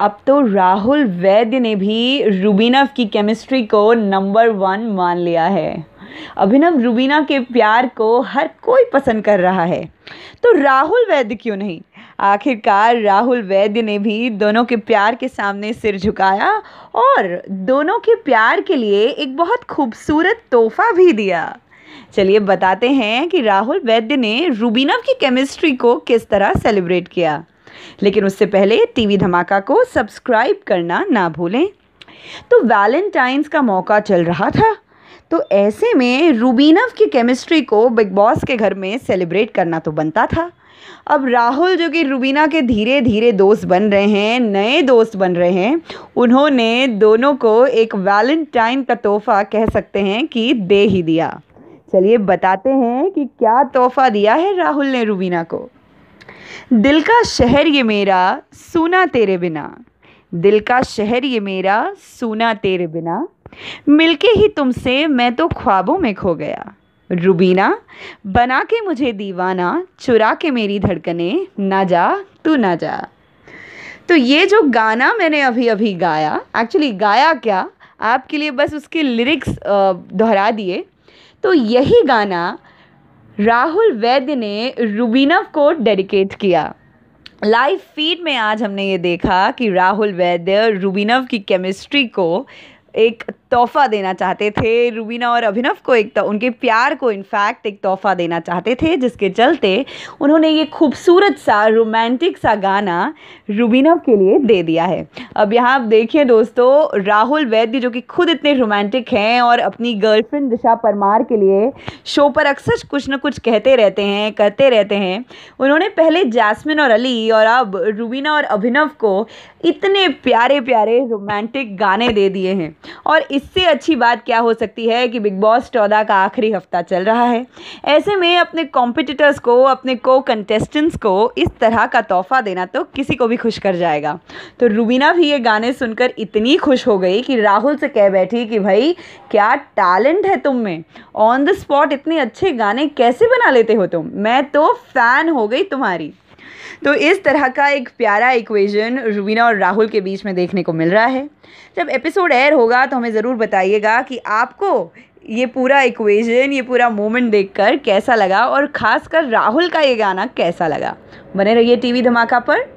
अब तो राहुल वैद्य ने भी रूबीना की केमिस्ट्री को नंबर वन मान लिया है अभिनव रूबीना के प्यार को हर कोई पसंद कर रहा है तो राहुल वैद्य क्यों नहीं आखिरकार राहुल वैद्य ने भी दोनों के प्यार के सामने सिर झुकाया और दोनों के प्यार के लिए एक बहुत खूबसूरत तोहफा भी दिया चलिए बताते हैं कि राहुल वैद्य ने रूबीनव की केमिस्ट्री को किस तरह सेलिब्रेट किया लेकिन उससे पहले टीवी धमाका को सब्सक्राइब करना ना भूलें तो वैलेंटाइंस का मौका चल रहा था तो ऐसे में रूबीनव की केमिस्ट्री को बिग बॉस के घर में सेलिब्रेट करना तो बनता था अब राहुल जो कि रूबीना के धीरे धीरे दोस्त बन रहे हैं नए दोस्त बन रहे हैं उन्होंने दोनों को एक वैलेंटाइन का तोहफा कह सकते हैं कि दे ही दिया चलिए बताते हैं कि क्या तोहफा दिया है राहुल ने रूबीना को दिल का शहर ये मेरा सुना तेरे बिना दिल का शहर ये मेरा सुना तेरे बिना मिलके ही तुमसे मैं तो ख्वाबों में खो गया रुबीना बना के मुझे दीवाना चुरा के मेरी धड़कने ना जा तू ना जा तो ये जो गाना मैंने अभी अभी गाया एक्चुअली गाया क्या आपके लिए बस उसके लिरिक्स दोहरा दिए तो यही गाना राहुल वैद्य ने रुबीनव को डेडिकेट किया लाइव फीड में आज हमने ये देखा कि राहुल वैद्य रुबीनव की केमिस्ट्री को एक तोहफा देना चाहते थे रूबीना और अभिनव को एक तो उनके प्यार को इनफैक्ट एक तोहफा देना चाहते थे जिसके चलते उन्होंने ये खूबसूरत सा रोमांटिक सा गाना रूबीना के लिए दे दिया है अब यहाँ आप देखिए दोस्तों राहुल वैद्य जो कि खुद इतने रोमांटिक हैं और अपनी गर्लफ्रेंड दिशा परमार के लिए शो पर अक्सर कुछ ना कुछ कहते रहते हैं करते रहते हैं उन्होंने पहले जैसमिन और अली और अब रूबीना और अभिनव को इतने प्यारे प्यारे रोमांटिक गाने दे दिए हैं और इस इससे अच्छी बात क्या हो सकती है कि बिग बॉस चौदह का आखिरी हफ्ता चल रहा है ऐसे में अपने कॉम्पिटिटर्स को अपने को कंटेस्टेंट्स को इस तरह का तोहफा देना तो किसी को भी खुश कर जाएगा तो रूबीना भी ये गाने सुनकर इतनी खुश हो गई कि राहुल से कह बैठी कि भाई क्या टैलेंट है तुम में ऑन द स्पॉट इतने अच्छे गाने कैसे बना लेते हो तुम मैं तो फ़ैन हो गई तुम्हारी तो इस तरह का एक प्यारा इक्वेशन रुबीना और राहुल के बीच में देखने को मिल रहा है जब एपिसोड एयर होगा तो हमें ज़रूर बताइएगा कि आपको ये पूरा इक्वेशन ये पूरा मोमेंट देखकर कैसा लगा और ख़ासकर राहुल का ये गाना कैसा लगा बने रहिए टीवी धमाका पर